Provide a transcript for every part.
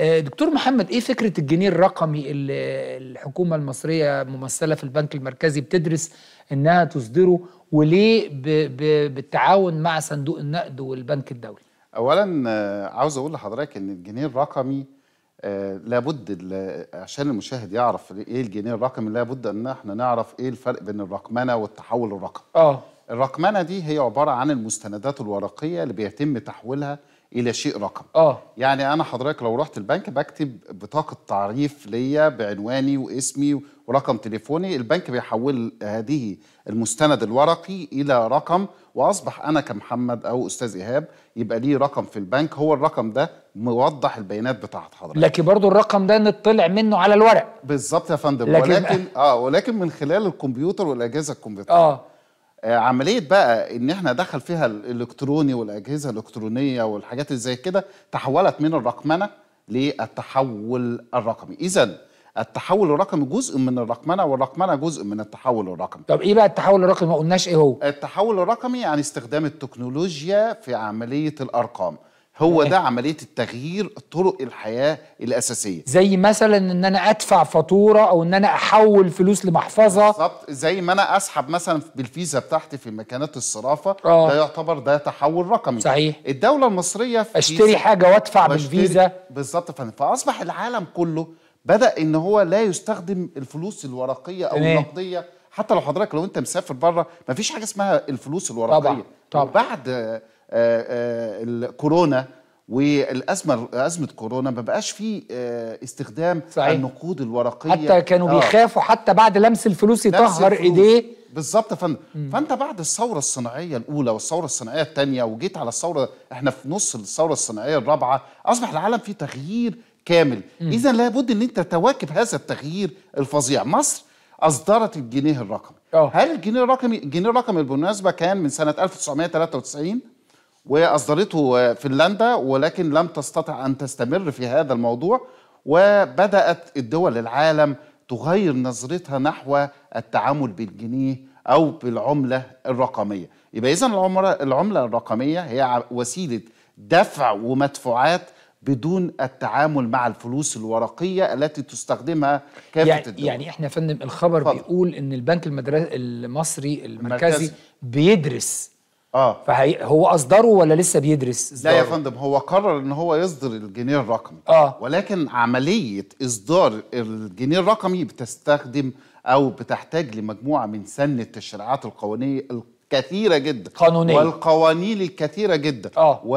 آه، دكتور محمد ايه فكره الجنيه الرقمي اللي الحكومه المصريه ممثله في البنك المركزي بتدرس انها تصدره وليه بالتعاون مع صندوق النقد والبنك الدولي اولا آه، عاوز اقول لحضرتك ان الجنيه الرقمي آه، لابد عشان المشاهد يعرف ايه الجنيه الرقمي لابد ان احنا نعرف ايه الفرق بين الرقمنه والتحول الرقمي اه الرقمنه دي هي عباره عن المستندات الورقيه اللي بيتم تحويلها الى شيء رقم اه يعني انا حضرتك لو رحت البنك بكتب بطاقه تعريف ليا بعنواني واسمي ورقم تليفوني البنك بيحول هذه المستند الورقي الى رقم واصبح انا كمحمد او استاذ ايهاب يبقى ليه رقم في البنك هو الرقم ده موضح البيانات بتاعت حضرتك لكن برضو الرقم ده نطلع منه على الورق بالظبط يا فندم لكن ولكن اه ولكن من خلال الكمبيوتر والاجهزه الكمبيوتريه اه عمليه بقى ان احنا دخل فيها الالكتروني والاجهزه الالكترونيه والحاجات اللي زي كده تحولت من الرقمنه للتحول الرقمي اذا التحول الرقمي جزء من الرقمنه والرقمنه جزء من التحول الرقمي طب ايه بقى التحول الرقمي ما قلناش ايه هو التحول الرقمي يعني استخدام التكنولوجيا في عمليه الارقام هو إيه. ده عمليه التغيير طرق الحياه الاساسيه زي مثلا ان انا ادفع فاتوره او ان انا احول فلوس لمحفظه بالظبط زي ما انا اسحب مثلا بالفيزا بتاعتي في مكانات الصرافه أوه. ده يعتبر ده تحول رقمي صحيح الدوله المصريه في اشتري حاجه وادفع بالفيزا بالظبط فاصبح العالم كله بدا ان هو لا يستخدم الفلوس الورقيه او النقديه حتى لو حضرتك لو انت مسافر بره مفيش حاجه اسمها الفلوس الورقيه طبعا طبعا وبعد آه، آه، الكورونا والازمه ازمه كورونا ما بقاش في آه، استخدام صحيح. النقود الورقيه حتى كانوا آه. بيخافوا حتى بعد لمس الفلوس يطهر ايديه بالظبط يا فندم فانت بعد الثوره الصناعيه الاولى والثوره الصناعيه الثانيه وجيت على الثوره احنا في نص الثوره الصناعيه الرابعه اصبح العالم فيه تغيير كامل اذا لابد ان انت تواكب هذا التغيير الفظيع مصر اصدرت الجنيه الرقمي أوه. هل الجنيه الرقمي الجنيه الرقمي بالمناسبه كان من سنه 1993 واصدرته فنلندا ولكن لم تستطع ان تستمر في هذا الموضوع وبدات الدول العالم تغير نظرتها نحو التعامل بالجنيه او بالعمله الرقميه يبقى اذا العمله الرقميه هي وسيله دفع ومدفوعات بدون التعامل مع الفلوس الورقيه التي تستخدمها كافه يعني الدول يعني احنا يا فندم الخبر فضل. بيقول ان البنك المدرسي المصري المركزي, المركزي بيدرس اه هو اصدره ولا لسه بيدرس إصداره؟ لا يا فندم هو قرر ان هو يصدر الجنيه الرقمي اه ولكن عمليه اصدار الجنيه الرقمي بتستخدم او بتحتاج لمجموعه من سن التشريعات القانونيه كثيرة جدا قانونية والقوانين الكثيرة جدا آه. و...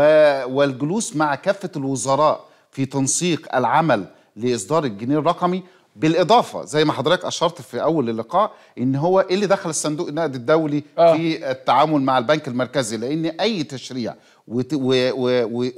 والجلوس مع كافة الوزراء في تنسيق العمل لإصدار الجنيه الرقمي بالاضافه زي ما حضرتك اشرت في اول اللقاء ان هو إيه اللي دخل الصندوق النقد الدولي آه. في التعامل مع البنك المركزي لان اي تشريع و...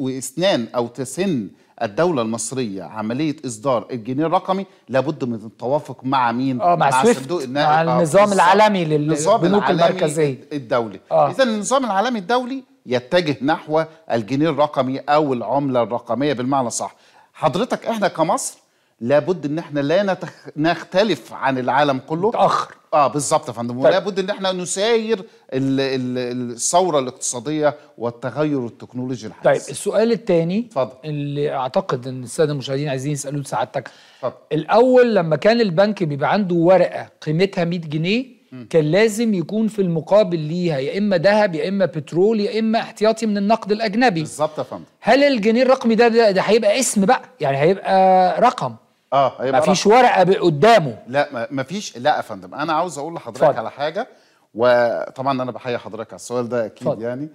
واسنان او تسن الدولة المصرية عملية إصدار الجنيه الرقمي لابد من التوافق مع مين؟ آه مع, مع سويفت مع آه، النظام العالمي للبنوك المركزية الدولي آه. إذا النظام العالمي الدولي يتجه نحو الجنيه الرقمي أو العملة الرقمية بالمعنى صح حضرتك إحنا كمصر لابد ان احنا لا نتخ... نختلف عن العالم كله متاخر اه بالظبط يا فندم ولابد طيب. ان احنا نساير ال... ال... الثوره الاقتصاديه والتغير التكنولوجي الحديث طيب السؤال الثاني اتفضل اللي اعتقد ان الساده المشاهدين عايزين يسالوه سعادتك اتفضل الاول لما كان البنك بيبقى عنده ورقه قيمتها 100 جنيه كان لازم يكون في المقابل ليها يا اما ذهب يا اما بترول يا اما احتياطي من النقد الاجنبي بالظبط يا فندم هل الجنيه الرقمي ده ده هيبقى اسم بقى يعني هيبقى رقم اه هيبقى مفيش ورقه قدامه لا مفيش لا يا فندم انا عاوز اقول لحضرتك على حاجه وطبعا انا بحيي حضرتك على السؤال ده اكيد فضل. يعني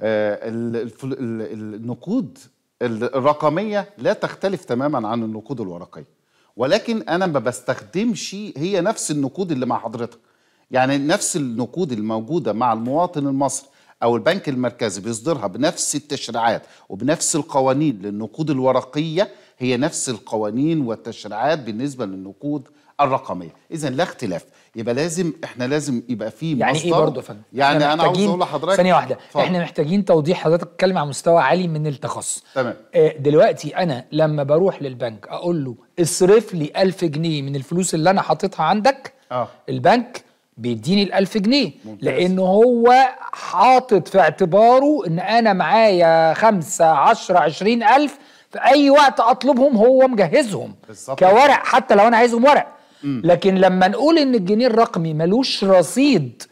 آه النقود الرقميه لا تختلف تماما عن النقود الورقيه ولكن انا ما بستخدمش هي نفس النقود اللي مع حضرتك يعني نفس النقود الموجوده مع المواطن المصري او البنك المركزي بيصدرها بنفس التشريعات وبنفس القوانين للنقود الورقيه هي نفس القوانين والتشريعات بالنسبه للنقود الرقميه اذا لا اختلاف يبقى لازم احنا لازم يبقى في يعني إيه مصدر ايه برضه فن يعني انا عاوز اقول لحضرتك ثانيه واحده فضل. احنا محتاجين توضيح حضرتك تتكلم على مستوى عالي من التخصص تمام آه دلوقتي انا لما بروح للبنك اقول له اصرف لي 1000 جنيه من الفلوس اللي انا حاططها عندك آه. البنك بيديني الألف جنيه ممتاز. لأن هو حاطط في اعتباره إن أنا معايا خمسة عشرة عشرين ألف في أي وقت أطلبهم هو مجهزهم بالزبط. كورق حتى لو أنا عايزهم ورق مم. لكن لما نقول إن الجنيه الرقمي ملوش رصيد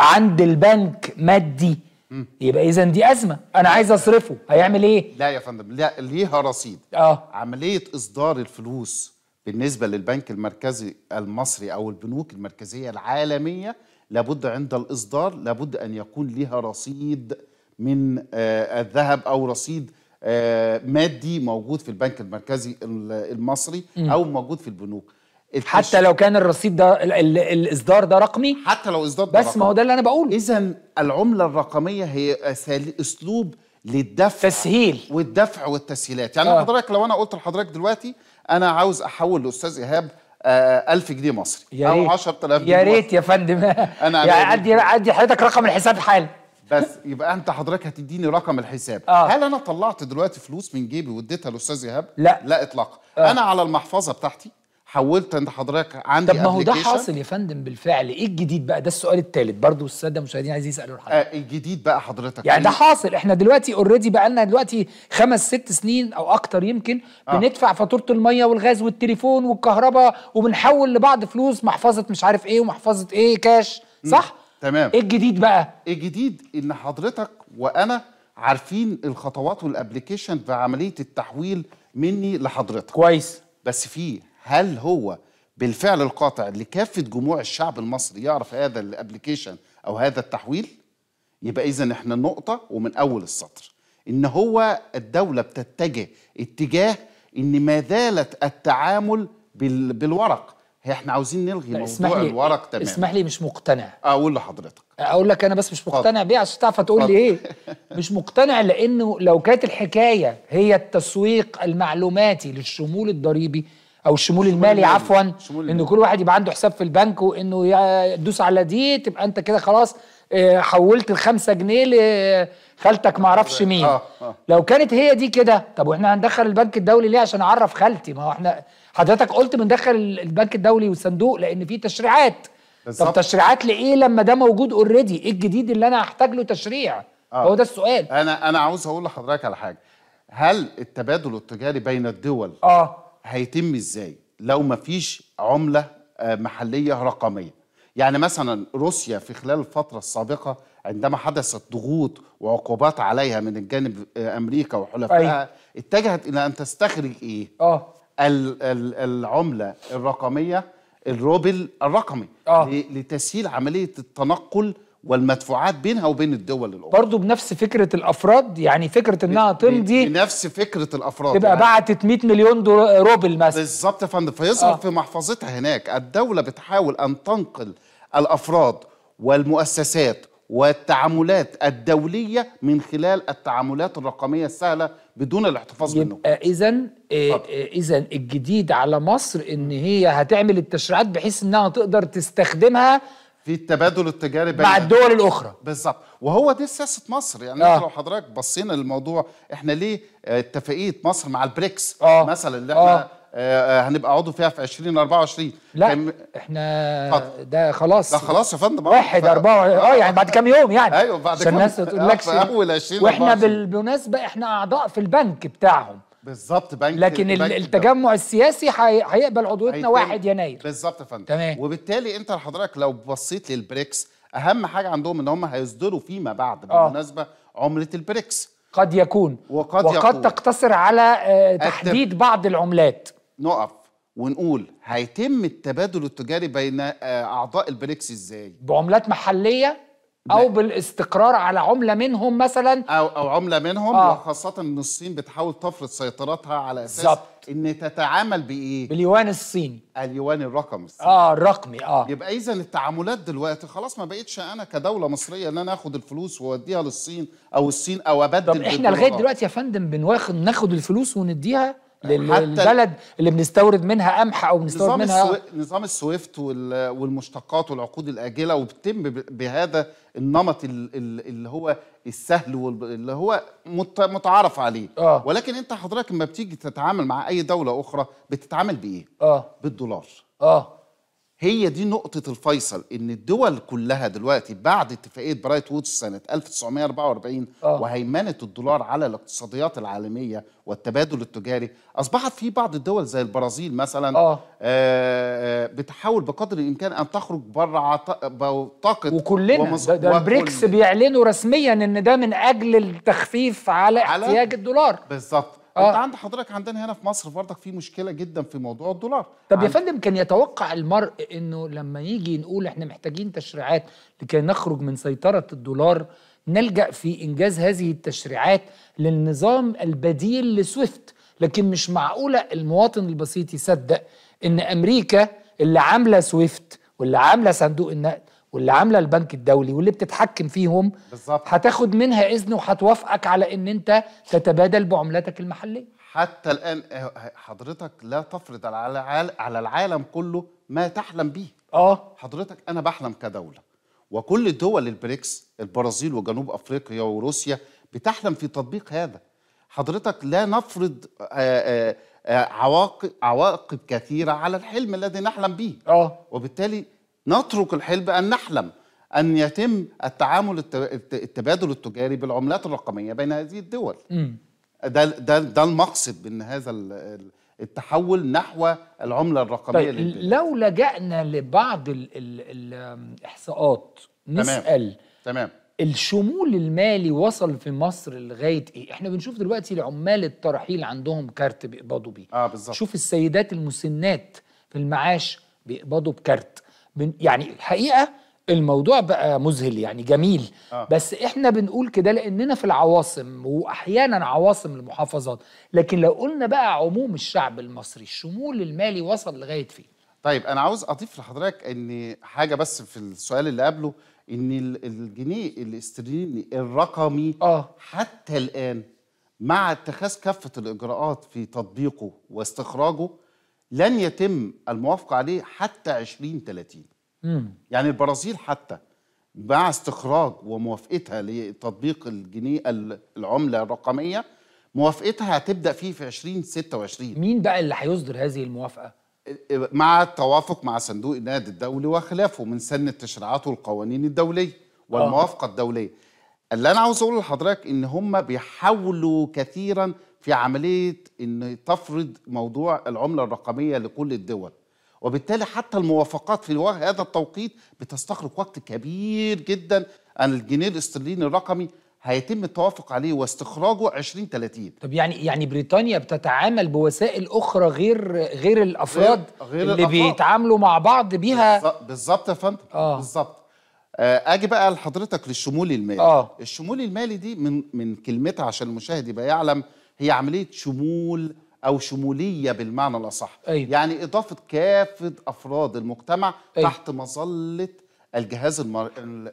عند البنك مادي مم. يبقى اذا دي ازمه انا عايز اصرفه هيعمل ايه لا يا فندم لا ليها رصيد اه عمليه اصدار الفلوس بالنسبه للبنك المركزي المصري او البنوك المركزيه العالميه لابد عند الاصدار لابد ان يكون لها رصيد من آه، الذهب او رصيد آه، مادي موجود في البنك المركزي المصري او موجود في البنوك حتى لو كان الرصيد ده الاصدار ده رقمي حتى لو اصدار ده بس ما هو ده اللي انا بقوله اذا العمله الرقميه هي اسلوب للدفع تسهيل والدفع والتسهيلات يعني آه. حضرتك لو انا قلت لحضرتك دلوقتي انا عاوز احول لاستاذ ايهاب 1000 آه، جنيه مصري يا او 10000 جنيه يا ريت يا فندم انا يعني عندي ادي حضرتك رقم الحساب حالا بس يبقى انت حضرتك هتديني رقم الحساب آه. هل انا طلعت دلوقتي فلوس من جيبي واديتها لاستاذ ايهاب لا لا اطلاقا آه. انا على المحفظه بتاعتي حولت انت حضرتك عندي طب ما هو ده حاصل يا فندم بالفعل ايه الجديد بقى ده السؤال الثالث برضو الساده المشاهدين عايزين يسالوا لحضرتك آه الجديد بقى حضرتك يعني ده حاصل احنا دلوقتي اوريدي بقى لنا دلوقتي خمس ست سنين او اكتر يمكن آه. بندفع فاتوره الميه والغاز والتليفون والكهرباء وبنحول لبعض فلوس محفظه مش عارف ايه ومحفظه ايه كاش صح م. تمام ايه الجديد بقى ايه الجديد ان حضرتك وانا عارفين الخطوات والابلكيشن في عمليه التحويل مني لحضرتك كويس بس في هل هو بالفعل القاطع لكافه جموع الشعب المصري يعرف هذا الابلكيشن او هذا التحويل يبقى اذا احنا نقطه ومن اول السطر ان هو الدوله بتتجه اتجاه ان ما زالت التعامل بالورق هي احنا عاوزين نلغي موضوع اسمح لي الورق تماما اسمح لي مش مقتنع اقول لحضرتك اقول لك انا بس مش مقتنع بيه عشان تعرف تقول لي ايه مش مقتنع لانه لو كانت الحكايه هي التسويق المعلوماتي للشمول الضريبي او الشمول المالي عفوا ان كل واحد يبقى عنده حساب في البنك وانه يدوس على دي تبقى انت كده خلاص آه، حولت الخمسة جنيه لخالتك آه، معرفش آه، مين آه آه. لو كانت هي دي كده طب واحنا هندخل البنك الدولي ليه عشان اعرف خالتي ما هو احنا حضرتك قلت بندخل البنك الدولي والصندوق لان في تشريعات بالزبط. طب تشريعات لايه لما ده موجود اوريدي ايه الجديد اللي انا هحتاج له تشريع آه. هو ده السؤال انا انا عاوز اقول لحضرتك على حاجه هل التبادل التجاري بين الدول اه هيتم ازاي لو ما فيش عمله آه، محليه رقميه يعني مثلا روسيا في خلال الفتره السابقه عندما حدثت ضغوط وعقوبات عليها من الجانب آه، امريكا وحلفائها أيوة. اتجهت الى ان تستخرج ايه اه العمله الرقميه الروبل الرقمي أوه. لتسهيل عمليه التنقل والمدفوعات بينها وبين الدول الاخرى برضه بنفس فكره الافراد يعني فكره انها تمضي بنفس فكره الافراد تبقى يعني بعتت 100 مليون روبل مثلا بالظبط يا فندم فيظهر آه. في محفظتها هناك الدوله بتحاول ان تنقل الافراد والمؤسسات والتعاملات الدولية من خلال التعاملات الرقمية السهلة بدون الاحتفاظ بالنقود إذا آه، آه، إذا الجديد على مصر إن هي هتعمل التشريعات بحيث إنها تقدر تستخدمها في التبادل التجاري بين مع الدول الاخرى بالظبط وهو دي سياسه مصر يعني آه. لو حضرتك بصينا للموضوع احنا ليه اتفاقيه مصر مع البريكس آه. مثلا اللي احنا آه. آه, آه، هنبقى عضو فيها في 2024 لا كم... احنا ده خلاص ده خلاص يا فندم آه. واحد ف... أربعة آه،, اه يعني بعد كام يوم يعني ايوه بعد كام الناس تقول لك ما تقولكش واحنا بالمناسبه احنا اعضاء في البنك بتاعهم بالظبط بنك لكن بنك التجمع ده. السياسي هيقبل عضويتنا 1 يناير بالظبط يا فندم تمام وبالتالي انت حضرتك لو بصيت للبريكس اهم حاجه عندهم ان هم هيصدروا فيما بعد آه. بالمناسبه عمله البريكس قد يكون وقد, وقد يكون. تقتصر على آه، تحديد بعض العملات نقف ونقول هيتم التبادل التجاري بين آه، اعضاء البريكس ازاي بعملات محليه او بالاستقرار على عمله منهم مثلا او او عمله منهم آه. وخاصه ان الصين بتحاول تفرض سيطرتها على اساس زبط. ان تتعامل بايه باليوان الصيني اليوان الرقمي اه الرقمي اه يبقى اذا التعاملات دلوقتي خلاص ما بقتش انا كدوله مصريه ان انا اخد الفلوس واوديها للصين او الصين او ابدل طب احنا لغايه دلوقتي يا فندم بناخد ناخد الفلوس ونديها للبلد اللي بنستورد منها قمح او بنستورد نظام منها السو... نظام السويفت والمشتقات والعقود الاجله وبتم بهذا النمط اللي هو السهل اللي هو متعارف عليه آه. ولكن انت حضرتك لما بتيجي تتعامل مع اي دوله اخرى بتتعامل بايه؟ اه بالدولار اه هي دي نقطة الفيصل إن الدول كلها دلوقتي بعد اتفاقية برايت وودز سنة 1944 آه. وهيمنة الدولار على الاقتصاديات العالمية والتبادل التجاري أصبحت في بعض الدول زي البرازيل مثلا آه. آه, آه، بتحاول بقدر الإمكان أن تخرج بره بطاقة وكلنا ومز... ده, ده البريكس بيعلنوا رسميا إن ده من أجل التخفيف على, على احتياج الدولار بالظبط آه. انت عند حضرتك عندنا هنا في مصر برضك في مشكله جدا في موضوع الدولار طب يا فندم كان يتوقع المرء انه لما يجي نقول احنا محتاجين تشريعات لكي نخرج من سيطره الدولار نلجا في انجاز هذه التشريعات للنظام البديل لسويفت لكن مش معقوله المواطن البسيط يصدق ان امريكا اللي عامله سويفت واللي عامله صندوق النقد واللي عامله البنك الدولي واللي بتتحكم فيهم بالظبط هتاخد منها اذن وهتوافقك على ان انت تتبادل بعملتك المحليه حتى الان حضرتك لا تفرض على على العالم كله ما تحلم به اه حضرتك انا بحلم كدوله وكل دول البريكس البرازيل وجنوب افريقيا وروسيا بتحلم في تطبيق هذا حضرتك لا نفرض آه، آه، آه، عواقب عواقب كثيره على الحلم الذي نحلم به اه وبالتالي نترك الحلم أن نحلم أن يتم التعامل التبادل التجاري بالعملات الرقمية بين هذه الدول ده, ده, ده المقصد من هذا التحول نحو العملة الرقمية طيب لو لجأنا لبعض الـ الـ الإحصاءات نسأل تمام, تمام. الشمول المالي وصل في مصر لغايه ايه؟ احنا بنشوف دلوقتي العمال الترحيل عندهم كارت بيقبضوا بيه. اه بالظبط. شوف السيدات المسنات في المعاش بيقبضوا بكارت. يعني الحقيقه الموضوع بقى مذهل يعني جميل آه. بس احنا بنقول كده لاننا في العواصم واحيانا عواصم المحافظات لكن لو قلنا بقى عموم الشعب المصري الشمول المالي وصل لغايه فين طيب انا عاوز اضيف لحضرتك ان حاجه بس في السؤال اللي قبله ان الجنيه الاسترليني الرقمي آه. حتى الان مع اتخاذ كافه الاجراءات في تطبيقه واستخراجه لن يتم الموافقه عليه حتى 2030 مم. يعني البرازيل حتى مع استخراج وموافقتها لتطبيق الجنيه العمله الرقميه موافقتها هتبدا فيه في 2026 مين بقى اللي هيصدر هذه الموافقه إيه، إيه، مع التوافق مع صندوق النقد الدولي وخلافه من سن التشريعات والقوانين الدوليه والموافقه آه. الدوليه اللي انا عاوز اقوله لحضرتك ان هم بيحاولوا كثيرا في عمليه ان تفرض موضوع العمله الرقميه لكل الدول وبالتالي حتى الموافقات في هذا التوقيت بتستغرق وقت كبير جدا ان الجنيه الاسترليني الرقمي هيتم التوافق عليه واستخراجه 2030 طب يعني يعني بريطانيا بتتعامل بوسائل اخرى غير غير الافراد غير, غير اللي الأفراد. بيتعاملوا مع بعض بيها بالظبط يا فندم آه. بالظبط آه اجي بقى لحضرتك للشمول المالي آه. الشمول المالي دي من من كلمتها عشان المشاهد يبقى يعلم هي عمليه شمول او شموليه بالمعنى الاصح أيوة. يعني اضافه كافه افراد المجتمع أيوة. تحت مظله الجهاز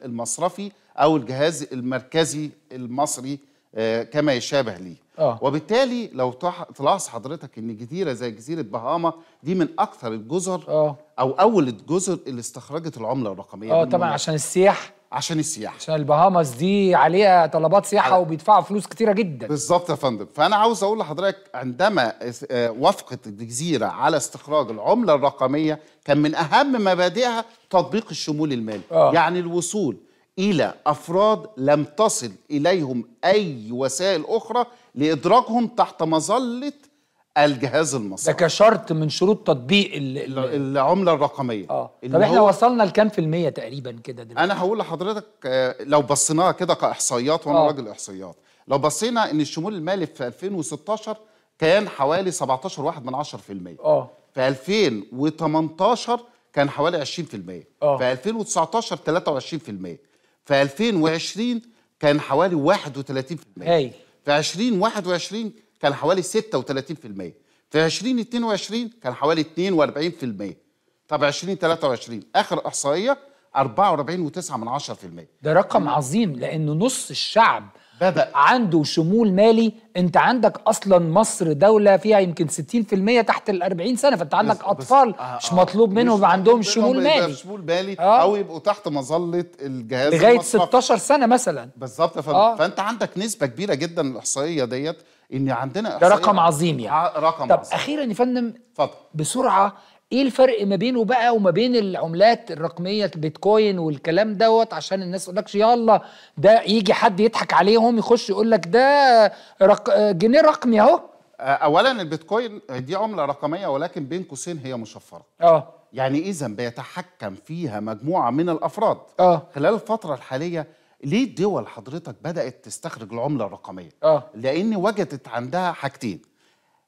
المصرفي او الجهاز المركزي المصري آه، كما يشابه ليه آه. وبالتالي لو تلاحظ حضرتك ان جزيره زي جزيره بهاما دي من اكثر الجزر آه. او اول الجزر اللي استخرجت العمله الرقميه اه طبعا عشان السياح عشان السياحه عشان البهاماس دي عليها طلبات سياحه على... وبيدفعوا فلوس كتيره جدا بالظبط يا فندم فانا عاوز اقول لحضرتك عندما آه، وافقت الجزيره على استخراج العمله الرقميه كان من اهم مبادئها تطبيق الشمول المالي آه. يعني الوصول الى افراد لم تصل اليهم اي وسائل اخرى لادراجهم تحت مظله الجهاز المصري ده كشرط من شروط تطبيق ال العمله الرقميه اه طب احنا وصلنا لكام في الميه تقريبا كده دلوقتي انا هقول لحضرتك آه، لو بصيناها كده كاحصائيات وانا آه. راجل احصائيات لو بصينا ان الشمول المالي في 2016 كان حوالي 17.1% اه في 2018 كان حوالي 20% اه في 2019 23% في 2020 كان حوالي 31% هايل في 2021 كان حوالي 36% في 2022 كان حوالي 42% طب 2023 اخر احصائيه 44.9 ده رقم عظيم لانه نص الشعب بدأ عنده شمول مالي انت عندك اصلا مصر دوله فيها يمكن 60% تحت ال 40 سنه فانت عندك بس اطفال بس آه، مش مطلوب آه، منهم عندهم شمول مالي شمول مالي آه. او يبقوا تحت مظله الجهاز لغايه 16 سنه مثلا بالظبط آه. فانت عندك نسبه كبيره جدا الاحصائيه ديت ان عندنا ده رقم عظيم يعني رقم طب عظيم. اخيرا يا فندم اتفضل بسرعه ايه الفرق ما بينه بقى وما بين العملات الرقميه البيتكوين والكلام دوت عشان الناس تقولكش يلا ده يجي حد يضحك عليهم يخش يقول لك ده رق... جنيه رقمي اهو اولا البيتكوين دي عمله رقميه ولكن بين قوسين هي مشفره اه يعني اذا بيتحكم فيها مجموعه من الافراد اه خلال الفتره الحاليه ليه الدول حضرتك بدات تستخرج العمله الرقميه اه لان وجدت عندها حاجتين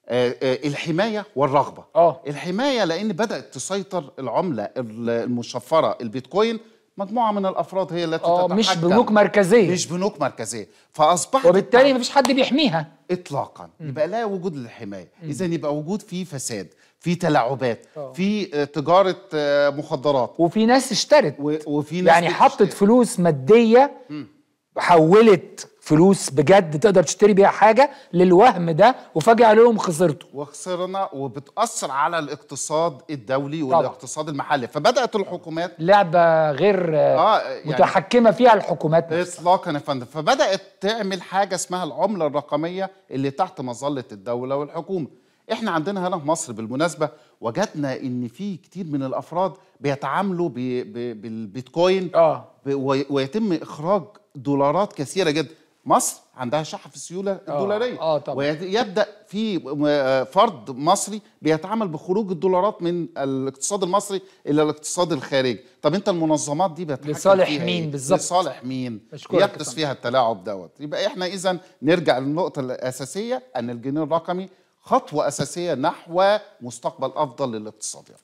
آه، آه، الحمايه والرغبه اه الحمايه لان بدات تسيطر العمله المشفره البيتكوين مجموعه من الافراد هي التي آه، تتحكم مش بنوك مركزيه مش بنوك مركزيه فاصبحت وبالتالي مفيش حد بيحميها اطلاقا يبقى لا وجود للحمايه اذا يبقى وجود في فساد في تلاعبات أوه. في آه، تجاره آه، مخدرات وفي ناس اشترت و... وفي ناس يعني حطت فلوس ماديه مم. حولت فلوس بجد تقدر تشتري بيها حاجه للوهم ده وفجاه لهم خسرتوا وخسرنا وبتاثر على الاقتصاد الدولي والاقتصاد طبعا. المحلي فبدات الحكومات لعبه غير آه يعني متحكمه فيها الحكومات اطلاقا يا فندم فبدات تعمل حاجه اسمها العمله الرقميه اللي تحت مظله الدوله والحكومه احنا عندنا هنا في مصر بالمناسبه وجدنا ان في كتير من الافراد بيتعاملوا بالبيتكوين آه. ويتم اخراج دولارات كثيره جدا مصر عندها شحف السيوله آه، الدولاريه آه آه ويبدا في آه، فرد مصري بيتعامل بخروج الدولارات من الاقتصاد المصري الى الاقتصاد الخارجي طب انت المنظمات دي بتحكم إيه؟ لصالح مين بالظبط لصالح مين يقتص فيها التلاعب دوت يبقى احنا اذا نرجع للنقطه الاساسيه ان الجنيه الرقمي خطوه اساسيه نحو مستقبل افضل للاقتصاديات